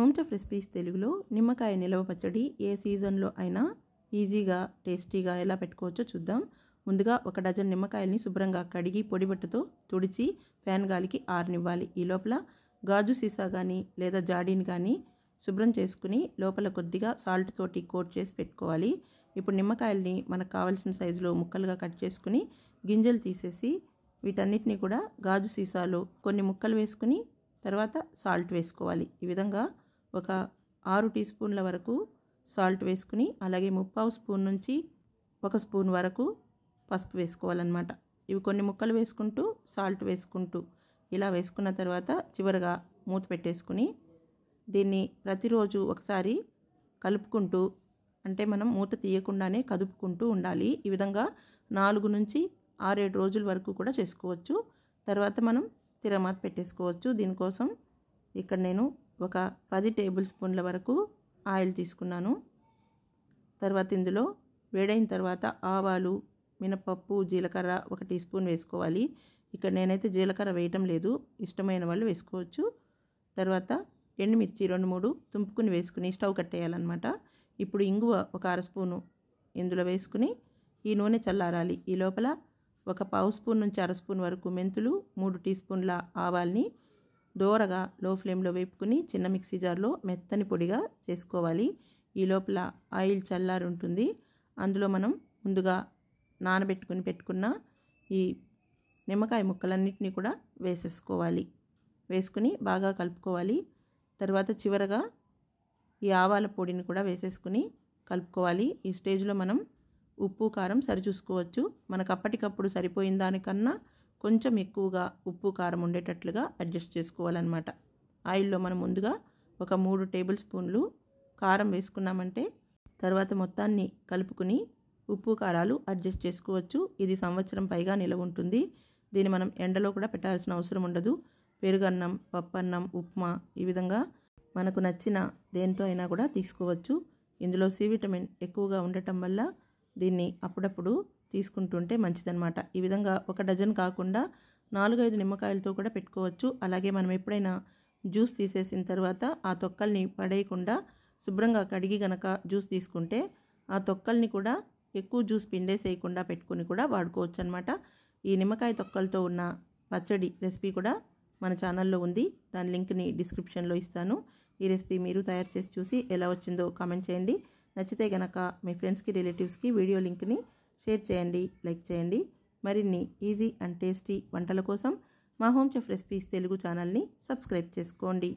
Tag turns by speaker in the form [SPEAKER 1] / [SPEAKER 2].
[SPEAKER 1] home tough recipes తెలుగులో నిమ్మకాయ నిలవ పచ్చడి ఏ సీజన్లో అయినా ఈజీగా టేస్టీగా ఎలా పెట్టుకోవచ్చో చూద్దాం ముందుగా ఒక డజన్ నిమ్మకాయల్ని శుభ్రంగా కడిగి పొడిబట్టతో తుడిచి ఫ్యాన్ గాలికి ఆరనివ్వాలి ఈ లోపల గాజు సీసా కానీ లేదా జాడీని కానీ శుభ్రం చేసుకుని లోపల కొద్దిగా సాల్ట్ తోటి కోట్ చేసి పెట్టుకోవాలి ఇప్పుడు నిమ్మకాయల్ని మనకు కావాల్సిన సైజులో ముక్కలుగా కట్ చేసుకుని గింజలు తీసేసి వీటన్నిటిని కూడా గాజు సీసాలో కొన్ని ముక్కలు వేసుకుని తర్వాత సాల్ట్ వేసుకోవాలి ఈ విధంగా ఒక ఆరు టీ స్పూన్ల వరకు సాల్ట్ వేసుకుని అలాగే ముప్పావు స్పూన్ నుంచి ఒక స్పూన్ వరకు పసుపు వేసుకోవాలన్నమాట ఇవి కొన్ని ముక్కలు వేసుకుంటూ సాల్ట్ వేసుకుంటూ ఇలా వేసుకున్న తర్వాత చివరగా మూత పెట్టేసుకుని దీన్ని ప్రతిరోజు ఒకసారి కలుపుకుంటూ అంటే మనం మూత తీయకుండానే కదుపుకుంటూ ఉండాలి ఈ విధంగా నాలుగు నుంచి ఆరేడు రోజుల వరకు కూడా చేసుకోవచ్చు తర్వాత మనం తిరమాత పెట్టేసుకోవచ్చు దీనికోసం ఇక్కడ నేను ఒక పది టేబుల్ స్పూన్ల వరకు ఆయిల్ తీసుకున్నాను తర్వాత ఇందులో వేడైన తర్వాత ఆవాలు మినపప్పు జీలకర్ర ఒక టీ స్పూన్ వేసుకోవాలి ఇక్కడ నేనైతే జీలకర్ర వేయటం లేదు ఇష్టమైన వాళ్ళు వేసుకోవచ్చు తర్వాత ఎండుమిర్చి రెండు మూడు తుంపుకుని వేసుకుని స్టవ్ కట్టేయాలన్నమాట ఇప్పుడు ఇంగువ ఒక అర స్పూను ఇందులో వేసుకుని ఈ నూనె చల్లారాలి ఈ లోపల ఒక పావు స్పూన్ నుంచి అర స్పూన్ వరకు మెంతులు మూడు టీ స్పూన్ల ఆవాల్ని దోరగా లో ఫ్లేమ్లో వేపుకుని చిన్న మిక్సీ జార్లో మెత్తని పొడిగా చేసుకోవాలి ఈ లోపల ఆయిల్ చల్లారి ఉంటుంది అందులో మనం ముందుగా నానబెట్టుకుని పెట్టుకున్న ఈ నిమ్మకాయ ముక్కలన్నింటినీ కూడా వేసేసుకోవాలి వేసుకుని బాగా కలుపుకోవాలి తర్వాత చివరగా ఈ ఆవాల పొడిని కూడా వేసేసుకుని కలుపుకోవాలి ఈ స్టేజ్లో మనం ఉప్పు కారం సరిచూసుకోవచ్చు మనకు అప్పటికప్పుడు సరిపోయిన దానికన్నా కొంచెం ఎక్కువగా ఉప్పు కారం ఉండేటట్లుగా అడ్జస్ట్ చేసుకోవాలన్నమాట ఆయిల్లో మనం ముందుగా ఒక మూడు టేబుల్ స్పూన్లు కారం వేసుకున్నామంటే తర్వాత మొత్తాన్ని కలుపుకుని ఉప్పు కారాలు అడ్జస్ట్ చేసుకోవచ్చు ఇది సంవత్సరం పైగా నిలవ ఉంటుంది దీన్ని మనం ఎండలో కూడా పెట్టాల్సిన అవసరం ఉండదు పెరుగన్నం పప్పన్నం ఉప్మా ఈ విధంగా మనకు నచ్చిన దేంతో అయినా కూడా తీసుకోవచ్చు ఇందులో సి విటమిన్ ఎక్కువగా ఉండటం వల్ల దీన్ని అప్పుడప్పుడు తీసుకుంటుంటే మంచిదనమాట ఈ విధంగా ఒక డజన్ కాకుండా నాలుగైదు నిమ్మకాయలతో కూడా పెట్టుకోవచ్చు అలాగే మనం ఎప్పుడైనా జ్యూస్ తీసేసిన తర్వాత ఆ తొక్కల్ని పడేయకుండా శుభ్రంగా కడిగి గనక జ్యూస్ తీసుకుంటే ఆ తొక్కల్ని కూడా ఎక్కువ జ్యూస్ పిండేసేయకుండా పెట్టుకుని కూడా వాడుకోవచ్చు అనమాట ఈ నిమ్మకాయ తొక్కలతో ఉన్న పచ్చడి రెసిపీ కూడా మన ఛానల్లో ఉంది దాని లింక్ని డిస్క్రిప్షన్లో ఇస్తాను ఈ రెసిపీ మీరు తయారు చేసి చూసి ఎలా వచ్చిందో కామెంట్ చేయండి నచ్చితే గనక మీ ఫ్రెండ్స్కి రిలేటివ్స్కి వీడియో లింక్ని షేర్ చేయండి లైక్ చేయండి మరిన్ని ఈజీ అండ్ టేస్టీ వంటల కోసం మా హోమ్ చెఫ్ రెసిపీస్ తెలుగు ఛానల్ని సబ్స్క్రైబ్ చేసుకోండి